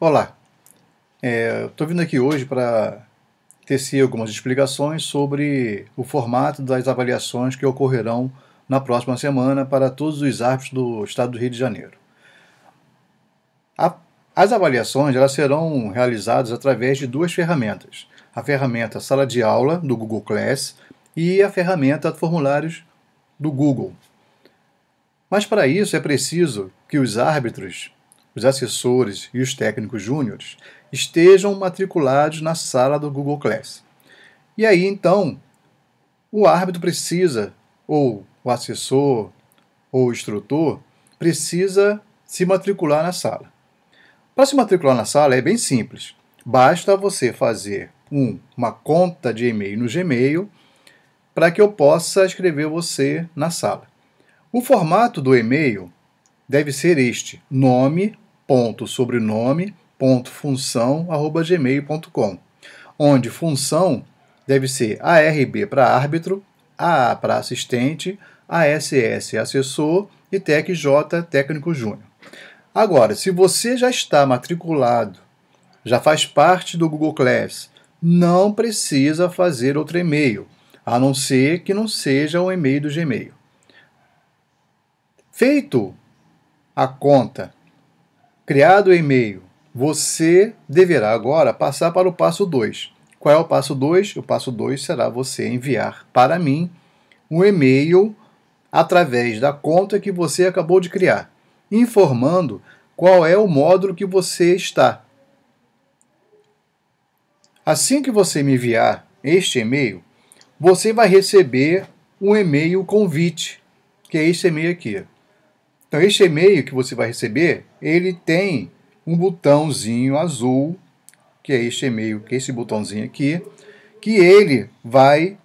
Olá, é, estou vindo aqui hoje para tecer algumas explicações sobre o formato das avaliações que ocorrerão na próxima semana para todos os árbitros do Estado do Rio de Janeiro. A, as avaliações elas serão realizadas através de duas ferramentas: a ferramenta Sala de Aula do Google Class e a ferramenta Formulários do Google. Mas para isso é preciso que os árbitros os assessores e os técnicos júniores estejam matriculados na sala do Google Class. E aí então, o árbitro precisa, ou o assessor, ou o instrutor, precisa se matricular na sala. Para se matricular na sala é bem simples. Basta você fazer um, uma conta de e-mail no Gmail para que eu possa escrever você na sala. O formato do e-mail deve ser este: nome www.sobrenome.função@gmail.com, onde função deve ser ARB para árbitro, AA para assistente, ASS assessor e TECJ técnico júnior. Agora, se você já está matriculado, já faz parte do Google Class, não precisa fazer outro e-mail, a não ser que não seja um e-mail do Gmail. Feito a conta Criado o e-mail, você deverá agora passar para o passo 2. Qual é o passo 2? O passo 2 será você enviar para mim um e-mail através da conta que você acabou de criar, informando qual é o módulo que você está. Assim que você me enviar este e-mail, você vai receber um e-mail convite, que é esse e-mail aqui. Então, este e-mail que você vai receber, ele tem um botãozinho azul, que é este e-mail, que é esse botãozinho aqui, que ele vai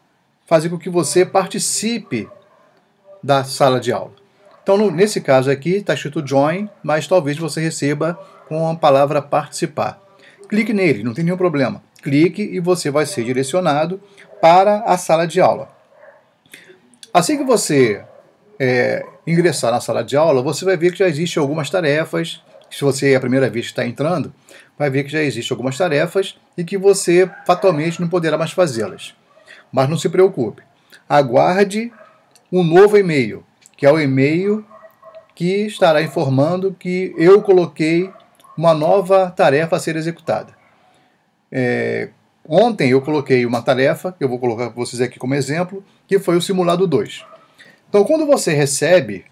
fazer com que você participe da sala de aula. Então, no, nesse caso aqui, está escrito join, mas talvez você receba com a palavra participar. Clique nele, não tem nenhum problema. Clique e você vai ser direcionado para a sala de aula. Assim que você é, ingressar na sala de aula, você vai ver que já existem algumas tarefas. Se você é a primeira vez que está entrando, vai ver que já existem algumas tarefas e que você fatalmente não poderá mais fazê-las. Mas não se preocupe. Aguarde um novo e-mail, que é o e-mail que estará informando que eu coloquei uma nova tarefa a ser executada. É, ontem eu coloquei uma tarefa, que eu vou colocar para vocês aqui como exemplo, que foi o simulado 2. Então, quando você recebe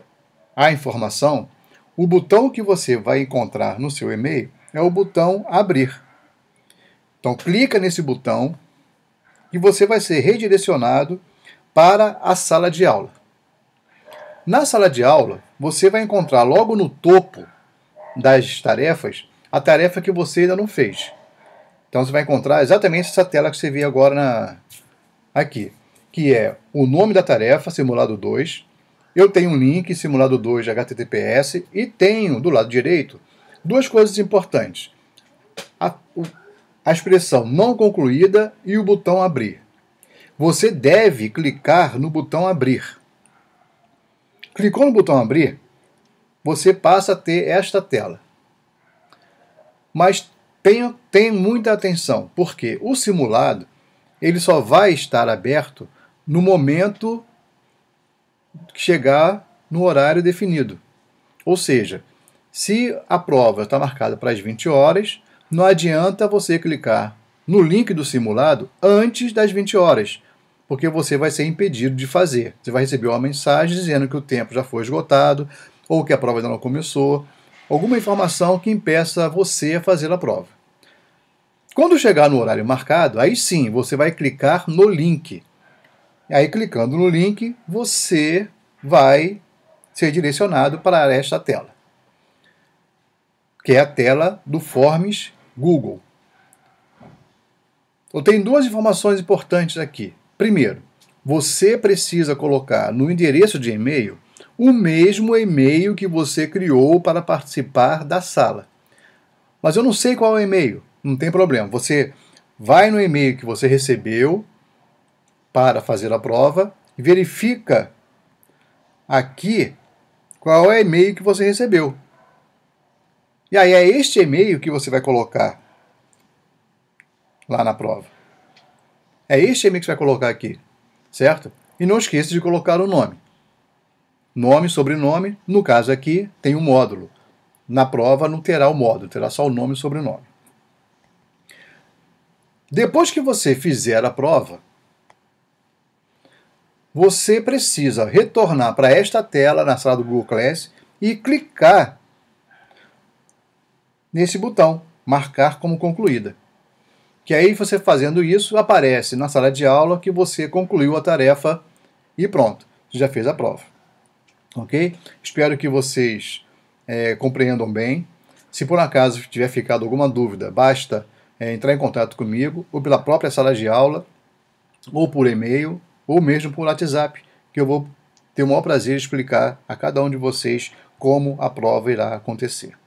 a informação, o botão que você vai encontrar no seu e-mail é o botão abrir. Então, clica nesse botão e você vai ser redirecionado para a sala de aula. Na sala de aula, você vai encontrar logo no topo das tarefas a tarefa que você ainda não fez. Então você vai encontrar exatamente essa tela que você vê agora na... aqui que é o nome da tarefa, simulado 2. Eu tenho um link, simulado 2, HTTPS, e tenho, do lado direito, duas coisas importantes. A, a expressão não concluída e o botão abrir. Você deve clicar no botão abrir. Clicou no botão abrir, você passa a ter esta tela. Mas tenha, tenha muita atenção, porque o simulado ele só vai estar aberto no momento que chegar no horário definido. Ou seja, se a prova está marcada para as 20 horas, não adianta você clicar no link do simulado antes das 20 horas, porque você vai ser impedido de fazer. Você vai receber uma mensagem dizendo que o tempo já foi esgotado ou que a prova ainda não começou, alguma informação que impeça você a fazer a prova. Quando chegar no horário marcado, aí sim você vai clicar no link Aí, clicando no link, você vai ser direcionado para esta tela, que é a tela do Forms Google. Eu tenho duas informações importantes aqui. Primeiro, você precisa colocar no endereço de e-mail o mesmo e-mail que você criou para participar da sala. Mas eu não sei qual é o e-mail, não tem problema. Você vai no e-mail que você recebeu para fazer a prova, verifica aqui qual é o e-mail que você recebeu. E aí é este e-mail que você vai colocar lá na prova. É este e-mail que você vai colocar aqui, certo? E não esqueça de colocar o nome. Nome, sobrenome, no caso aqui tem um módulo. Na prova não terá o módulo, terá só o nome e sobrenome. Depois que você fizer a prova, você precisa retornar para esta tela na sala do Google Class e clicar nesse botão, marcar como concluída. Que aí você fazendo isso, aparece na sala de aula que você concluiu a tarefa e pronto, você já fez a prova. Ok? Espero que vocês é, compreendam bem. Se por acaso tiver ficado alguma dúvida, basta é, entrar em contato comigo ou pela própria sala de aula ou por e-mail ou mesmo por WhatsApp, que eu vou ter o maior prazer de explicar a cada um de vocês como a prova irá acontecer.